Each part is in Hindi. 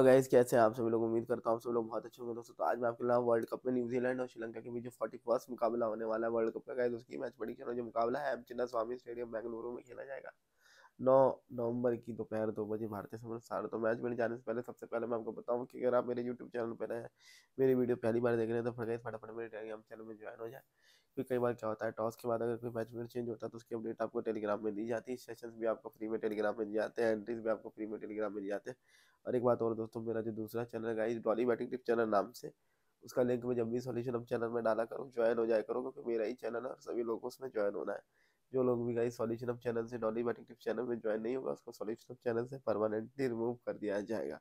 तो गाइज कैसे आप सभी लोग उम्मीद करता हूँ आप सभी लोग बहुत अच्छे होंगे दोस्तों तो आज मैं आपके लिए वर्ल्ड कप में न्यूजीलैंड और श्रीलंका के बीच जो फोर्टी फर्स्ट मुकाबला होने वाला है वर्ल्ड कप का गाइज उसकी मैच बड़ी खेलो जो मुकाबला है चिन्ना स्वामी स्टेडियम बेंगलुरु में खेला जाएगा नौ नवंबर की दोपहर दो, दो बजे भारतीय समय साढ़े तो मैच में जाने से पहले सबसे पहले मैं आपको बताऊँ कि अगर आप मेरे यूट्यूब चैनल पर हैं मेरी वीडियो पहली बार देख रहे हैं तो फटाफट मेरे टेलीग्राम चैनल में ज्वाइन हो जाए फिर कई बार क्या होता है टॉस के बाद अगर कोई मैच में चेंज होता है तो उसकी अपडेट आपको टेलीग्राम में दी जाती है सेशन भी आपको फ्री में टेलीग्राम में दिए जाते हैं एंट्रीज भी आपको फ्री में टेलीग्राम में दिए जाते हैं और एक बात और दोस्तों मेरा जो दूसरा चैनल है इस डॉली बैटिंग टिप चैनल नाम से उसका लिंक मैं जब भी सोल्यूशन हम चैनल में डाला करूँ ज्वाइन हो जाए करूँ क्योंकि मेरा ही चैनल है और सभी लोगों को उसमें ज्वाइन होना है जो लोग भी गाइस सॉल्यूशन ऑफ चैनल से डॉली बैटिंग टिप चैनल में ज्वाइन नहीं होगा उसको सॉल्यूशन ऑफ चैनल से परमानेंटली रिमूव कर दिया जाएगा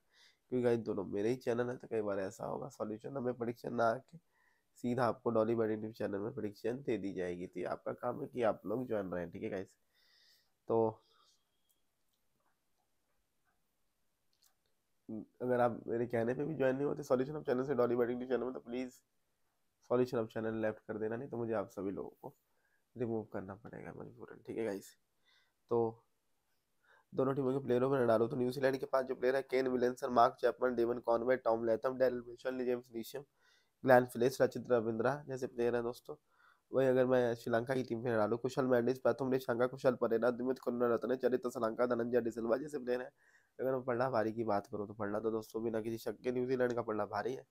क्योंकि गाइस दोनों मेरे ही चैनल है तो कई बार ऐसा होगा सॉल्यूशन हमें परीक्षा ना आके सीधा आपको डॉली बडी न्यूज चैनल में प्रडिक्शन दे दी जाएगी तो आपका काम है कि आप लोग ज्वाइन रहे ठीक है गाइस तो हम्म, अगर आप मेरे कहने पे भी ज्वाइन नहीं होते सॉल्यूशन ऑफ चैनल से डॉली बडी न्यूज चैनल में तो please solution of channel left कर देना नहीं तो मुझे आप सभी लोगों को रिमूव करना पड़ेगा मजबूरन ठीक है गाइस तो दोनों टीमों के प्लेयरों में डालो तो न्यूजीलैंड के पास जो प्लेयर है Ken Williamson Mark Chapman Devon Conway Tom Latham Daryl Mitchell James Neesham Glenn Phillips Rachin Ravindra जैसे प्लेयर है दोस्तों वही अगर मैं श्रीलंका की टीम में लू कुशल मैंडिस प्रथम श्रीलंका कुशल परेरा दिमित रत्न चरित श्रीलंका धनंजय डिसलवा जैसे प्लेयर है अगर मैं पढ़ना भारी की बात करूँ तो पढ़ना तो दोस्तों बिना किसी शक के न्यूजीलैंड का पढ़ना भारी है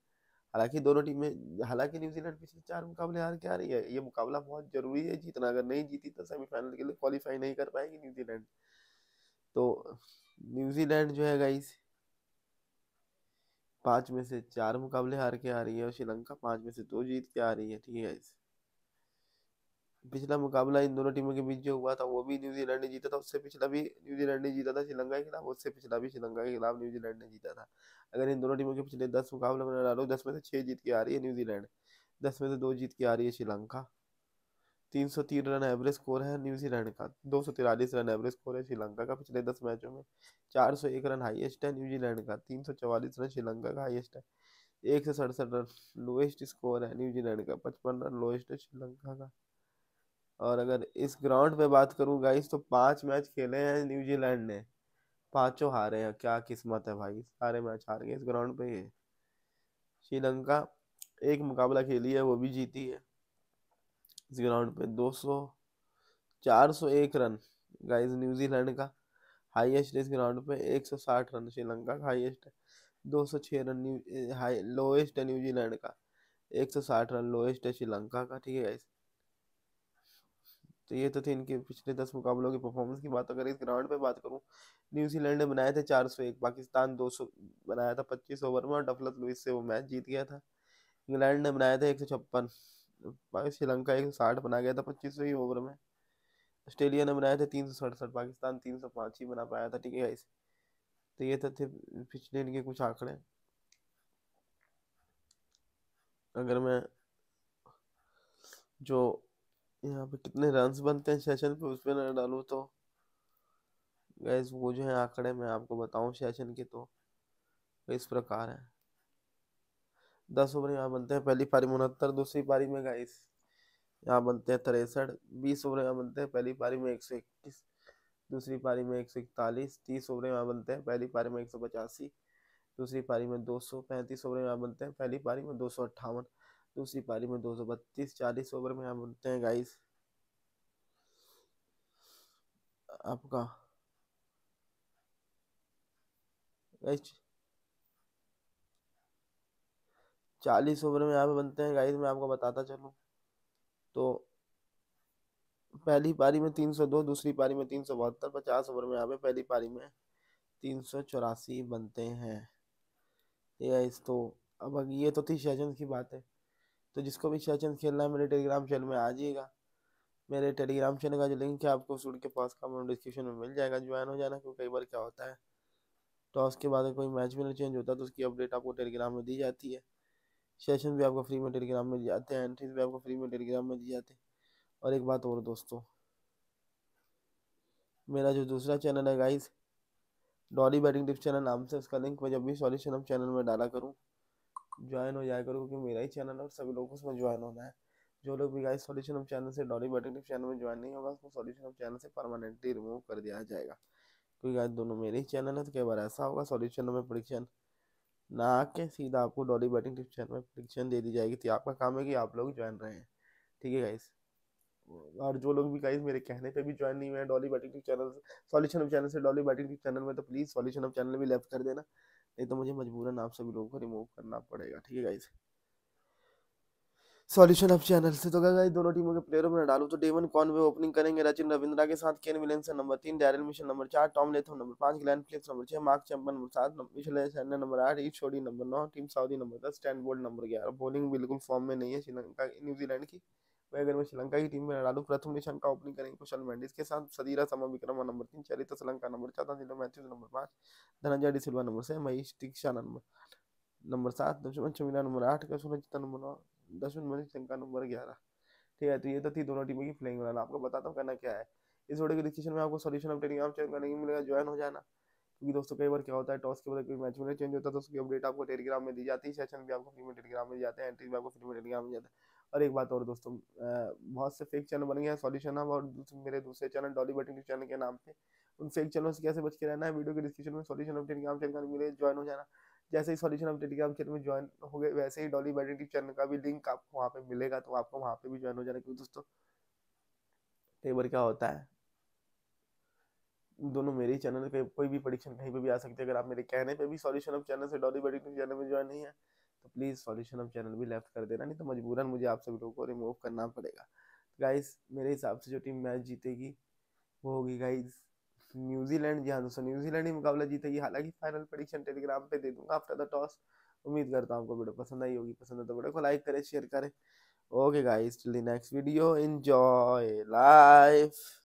हालांकि दोनों टीमें हालांकि न्यूजीलैंड पिछले चार मुकाबले हार के आ रही है ये मुकाबला बहुत जरूरी है जीतना अगर नहीं जीती तो सेमीफाइनल के लिए क्वालिफाई नहीं कर पाएगी न्यूजीलैंड तो न्यूजीलैंड जो है गाइस पाँच में से चार मुकाबले हार के आ रही है और श्रीलंका पाँच में से दो जीत के आ रही है ठीक है पिछला मुकाबला इन दोनों टीमों के बीच जो हुआ था वो भी न्यूजीलैंड ने जीता था उससे पिछला भी न्यूजीलैंड ने जीता था श्रीलंका के खिलाफ उससे पिछला भी श्रीलंका के खिलाफ न्यूजीलैंड ने जीता था अगर इन दोनों टीमों के पिछले दस मुकाबले में डालो दस में से छः जीत के आ रही है न्यूजीलैंड दस में से दो जीत के आ रही है श्रीलंका तीन सौ तीन रन एवरेज स्कोर है न्यूजीलैंड का दो सौ तिरालीस रन एवरेज स्कोर है श्रीलंका का पिछले दस मैचों में चार सौ एक रन हाईएस्ट है न्यूजीलैंड का तीन सौ चवालीस रन श्रीलंका का हाईएस्ट है एक सौ सड़सठ रन लोएस्ट स्कोर है न्यूजीलैंड का पचपन रन लोएस्ट है श्रीलंका का और अगर इस ग्राउंड पे बात करूँ गाइस तो पाँच मैच खेले हैं न्यूजीलैंड ने पाँचों हारे हैं क्या किस्मत है भाई सारे मैच हार गए इस ग्राउंड पे श्रीलंका एक मुकाबला खेली है वो भी जीती है इस ग्राउंड पे 200 401 रन गाइस न्यूजीलैंड का हाईएस्ट इस ग्राउंड पे 160 रन श्रीलंका का हाईएस्ट है 206 रन न्यू हाई लोएस्ट है न्यूजीलैंड का 160 रन लोएस्ट है श्रीलंका का ठीक है गाइस तो ये तो थी इनके पिछले दस मुकाबलों की परफॉर्मेंस की बात अगर इस ग्राउंड पे बात करूँ न्यूजीलैंड ने बनाए थे 401 पाकिस्तान 200 बनाया था 25 ओवर में और डफलत लुइस से वो मैच जीत गया था इंग्लैंड ने बनाया था एक सौ छप्पन श्रीलंका एक साठ बना गया था पच्चीसवीं ओवर में ऑस्ट्रेलिया ने बनाए थे तीन सौ सड़सठ पाकिस्तान तीन सौ पाँच ही बना पाया था ठीक है गाइस तो ये तो थे पिछले इनके कुछ आंकड़े अगर मैं जो यहाँ पे कितने रन्स बनते हैं सेशन पे उस पर नजर डालूँ तो गैस वो जो है आंकड़े मैं आपको बताऊँ सेशन के तो इस प्रकार है दस ओवर यहाँ बनते हैं पहली पारी में उनहत्तर दूसरी पारी में गाइस यहाँ बनते हैं तिरसठ बीस ओवर यहाँ बनते हैं पहली पारी में एक सौ इक्कीस दूसरी पारी में एक सौ इकतालीस तीस ओवर यहाँ बनते हैं पहली पारी में एक सौ पचासी दूसरी पारी में दो सौ पैंतीस ओवर यहाँ बनते हैं पहली पारी में दो सौ अट्ठावन दूसरी पारी में दो सौ बत्तीस चालीस ओवर में यहाँ बनते हैं गाइस आपका गाइस चालीस ओवर में यहाँ पे बनते हैं गाइस मैं आपको बताता चलूँ तो पहली पारी में तीन सौ दो दूसरी पारी में तीन सौ बहत्तर पचास ओवर में यहाँ पे पहली पारी में तीन सौ चौरासी बनते हैं ठीक इस तो अब ये तो थी सेशन की बात है तो जिसको भी सेशन खेलना है मेरे टेलीग्राम चैनल में आ जाइएगा मेरे टेलीग्राम चैनल का जो लिंक है आपको सूट के पास का डिस्क्रिप्शन में मिल जाएगा ज्वाइन हो जाना क्योंकि कई बार क्या होता है टॉस तो के बाद कोई मैच में चेंज होता है तो उसकी अपडेट आपको टेलीग्राम में दी जाती है सेशन भी आपको फ्री में टेलीग्राम में दिए जाते हैं एंट्रीज भी आपको फ्री में टेलीग्राम में दिए जाते हैं और एक बात और दोस्तों मेरा जो दूसरा चैनल है guys Dolly batting tips channel नाम से उसका लिंक मैं जब भी सॉल्यूशन हम चैनल में डाला करूँ ज्वाइन हो जाया करूँ क्योंकि मेरा ही चैनल है और सभी लोगों को उसमें ज्वाइन होना है जो लोग भी गाइस सॉल्यूशन हम चैनल से डॉली बैटिंग टिप्स चैनल में ज्वाइन नहीं होगा उसको सॉल्यूशन हम चैनल से परमानेंटली रिमूव कर दिया जाएगा क्योंकि गाइस दोनों मेरे ही चैनल है तो कई बार ऐसा होगा सॉल्यूशन में परीक्षण ना आके सीधा आपको डॉली बैटिंग टिप्स चैनल में प्रिडिक्शन दे दी जाएगी तो आपका काम है कि आप लोग ज्वाइन रहे हैं ठीक है गाइस और जो लोग भी गाइस मेरे कहने पे भी ज्वाइन नहीं हुए हैं Dolly batting tip channel solution of channel से डॉली बैटिंग टिप चैनल में तो प्लीज़ सॉल्यूशन ऑफ चैनल भी लेफ्ट कर देना नहीं तो मुझे मजबूरन आप सभी लोगों को रिमूव करना पड़ेगा ठीक है गाइस सॉल्यूशन ऑफ चैनल से तो क्या दोनों टीमों के प्लेयरों में डालू तो डेवन कॉन वे ओपनिंग करेंगे रचिन रविंद्रा के साथ केन विलियमसन नंबर तीन डैरल मिशन नंबर चार टॉम लेथम नंबर पांच ग्लैन फ्लिक्स नंबर छह मार्क चैंपन नंबर सात मिशल सैन्य नंबर आठ ई छोड़ी नंबर नौ टीम साउदी नंबर दस स्टैंड बोल्ड नंबर ग्यारह बॉलिंग बिल्कुल फॉर्म में नहीं है श्रीलंका न्यूजीलैंड की वह अगर मैं श्रीलंका की टीम में डालू प्रथम मिशन का ओपनिंग करेंगे कुशल मैंडिस के साथ सदीरा समा विक्रमा नंबर तीन चरित श्रीलंका नंबर चौथा जिलो मैथ्यूज नंबर पाँच धनंजय डी सिल्वा नंबर छह महेश दीक्षा नंबर नंबर सात दशमन चमीला नंबर आठ का सूरज नंबर नौ दस नंबर से शंका नंबर ग्यारह ठीक है तो ये तो थी दोनों टीमों की प्लेइंग लाइन आपको बताता हूँ करना क्या है इस वीडियो के डिस्क्रिप्शन में आपको सोल्यूशन अपडेट यहाँ चेक करने की मिलेगा ज्वाइन हो जाना क्योंकि दोस्तों कई बार क्या होता है टॉस के बाद कोई मैच में चेंज होता है तो उसकी अपडेट आपको टेलीग्राम में दी जाती है सेशन भी आपको फ्री में टेलीग्राम में जाते हैं एंट्री भी आपको फ्री में टेलीग्राम में जाता है और एक बात और दोस्तों बहुत से फेक चैनल बन गए हैं सॉल्यूशन हम और मेरे दूसरे चैनल डॉली बटिंग चैनल के नाम पे उन फेक चैनल से कैसे बच के रहना है वीडियो के डिस्क्रिप्शन में सोल्यूशन अपडेट टेलीग्राम चैनल मिले ज्वाइन हो जाना जैसे ही सॉल्यूशन ऑफ टेलीग्राम चैनल में ज्वाइन हो गए वैसे ही डॉली बैटन की चैनल का भी लिंक आपको वहाँ पे मिलेगा तो आपको वहाँ पे भी ज्वाइन हो जाना क्योंकि दोस्तों कई बार क्या होता है दोनों मेरे ही चैनल पे कोई भी परीक्षण कहीं पे भी आ सकती है अगर आप मेरे कहने पे भी सॉल्यूशन ऑफ चैनल से डॉली बैटिंग चैनल में ज्वाइन नहीं है तो प्लीज़ सॉल्यूशन ऑफ चैनल भी लेफ्ट कर देना नहीं तो मजबूरन मुझे आप सभी लोगों को रिमूव करना पड़ेगा गाइज मेरे हिसाब से जो टीम मैच जीतेगी वो होगी गाइज़ न्यूजीलैंड जी हाँ दोस्तों न्यूजीलैंड ही मुकाबला जीतेगी हालांकि फाइनल प्रडिक्शन टेलीग्राम पे दे दूंगा आफ्टर द टॉस उम्मीद करता हूँ आपको वीडियो पसंद आई होगी पसंद है तो वीडियो को लाइक करें शेयर करें okay guys till the next video enjoy life